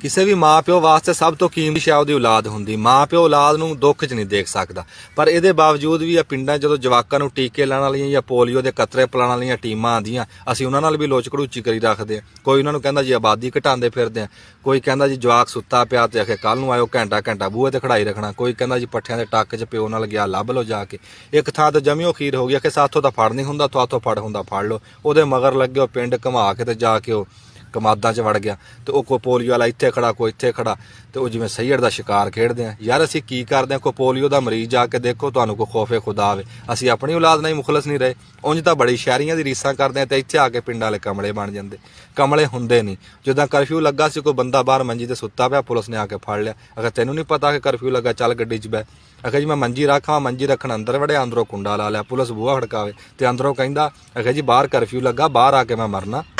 ਕਿਸੇ ਵੀ ਮਾਪਿਓ ਵਾਸਤੇ ਸਭ ਤੋਂ ਕੀਮਤੀ ਸ਼ੈ ਉਹਦੀ ਔਲਾਦ ਹੁੰਦੀ ਮਾਪਿਓ ਔਲਾਦ ਨੂੰ ਦੁੱਖ 'ਚ ਨਹੀਂ ਦੇਖ ਸਕਦਾ ਪਰ ਇਹਦੇ ਬਾਵਜੂਦ ਵੀ ਆ ਪਿੰਡਾਂ ਜਦੋਂ ਜਵਾਕਾਂ ਨੂੰ ਟੀਕੇ ਲਾਉਣ ਵਾਲੀਆਂ ਜਾਂ ਪੋਲੀਓ ਦੇ ਕਤਰੇ ਪਲਾਣ ਵਾਲੀਆਂ ਟੀਮਾਂ ਆਂਦੀਆਂ ਅਸੀਂ ਉਹਨਾਂ ਨਾਲ ਵੀ ਲੋਚ ਕੜੂਚੀ ਕਰੀ ਰੱਖਦੇ ਆ ਕੋਈ ਉਹਨਾਂ ਨੂੰ ਕਹਿੰਦਾ ਜੀ ਆਬਾਦੀ ਘਟਾਉਂਦੇ ਫਿਰਦੇ ਆ ਕੋਈ ਕਹਿੰਦਾ ਜੀ ਜਵਾਕ ਸੁੱਤਾ ਪਿਆ ਤੇ ਆਖੇ ਕੱਲ ਨੂੰ ਆਇਓ ਘੰਟਾ ਘੰਟਾ ਬੂਹੇ ਤੇ ਖੜਾਈ ਰੱਖਣਾ ਕੋਈ ਕਹਿੰਦਾ ਜੀ ਪੱਠਿਆਂ ਦੇ ਟੱਕ 'ਚ ਪਿਓ ਨਾਲ ਗਿਆ ਲੱਭ ਲਓ ਜਾ ਕੇ ਇੱਕ ਥਾਂ ਤੇ ਜਮਿਓ ਖੀਰ ਹੋ ਗਿਆ ਕਿ ਸਾਥੋਂ ਤਾਂ ਫੜ ਨਹੀਂ ਹੁੰਦਾ ਤੁਹਾਥੋਂ ਫੜ ਹੁੰਦਾ ਫੜ ਲਓ ਉਹਦੇ ਮਗਰ ਲੱਗਿਓ ਪਿੰਡ ਘਮਾ ਕੇ ਤੇ ਜਾ ਕੇ ਉਹ ਕਮਾਦਾਂ 'ਚ ਵੜ ਗਿਆ ਤੇ ਉਹ ਕੋਈ ਪੋਲੀਓ ਵਾਲਾ ਇੱਥੇ ਖੜਾ ਕੋਈ ਇੱਥੇ ਖੜਾ ਤੇ ਉਹ ਜਿਵੇਂ ਸਈਅਦ ਦਾ ਸ਼ਿਕਾਰ ਖੇਡਦੇ ਆ ਯਾਰ ਅਸੀਂ ਕੀ ਕਰਦੇ ਆ ਕੋਈ ਪੋਲੀਓ ਦਾ ਮਰੀਜ਼ ਆ ਕੇ ਦੇਖੋ ਤੁਹਾਨੂੰ ਕੋ ਖੋਫੇ ਖੁਦਾ ਆਵੇ ਅਸੀਂ ਆਪਣੀ ਔਲਾਦ ਨਾਲ ਹੀ ਮੁਖਲਸ ਨਹੀਂ ਰਹੇ ਉਂਝ ਤਾਂ ਬੜੀ ਸ਼ਹਿਰੀਆਂ ਦੀ ਰੀਸਾਂ ਕਰਦੇ ਆ ਤੇ ਇੱਥੇ ਆ ਕੇ ਪਿੰਡਾਂ ਵਾਲੇ ਕਮਲੇ ਬਣ ਜਾਂਦੇ ਕਮਲੇ ਹੁੰਦੇ ਨਹੀਂ ਜਦੋਂ ਕਰਫਿਊ ਲੱਗਾ ਸੀ ਕੋਈ ਬੰਦਾ ਬਾਹਰ ਮੰਜੀ ਤੇ ਸੁੱਤਾ ਪਿਆ ਪੁਲਿਸ ਨੇ ਆ ਕੇ ਫੜ ਲਿਆ ਅਗਰ ਤੈਨੂੰ ਨਹੀਂ ਪਤਾ ਕਿ ਕਰਫਿਊ ਲੱਗਾ ਚੱਲ ਗੱਡੀ 'ਚ ਬੈ ਅਖੇ ਜੀ ਮੈਂ ਮੰਜੀ ਰੱਖਾਂ ਮੰਜੀ ਰੱਖਣ ਅੰਦਰ ਵੜਿਆ ਅੰਦਰੋਂ ਕੁੰਡਾ ਲਾ ਲਿਆ ਪੁਲਿਸ ਬੂਹਾ ਖੜਕਾਵੇ ਤੇ ਅੰਦਰੋਂ ਕਹਿੰਦਾ ਅਗਰ ਜੀ ਬਾਹਰ ਕਰਫਿਊ ਲੱਗਾ ਬਾਹਰ ਆ ਕੇ ਮੈਂ ਮਰਨਾ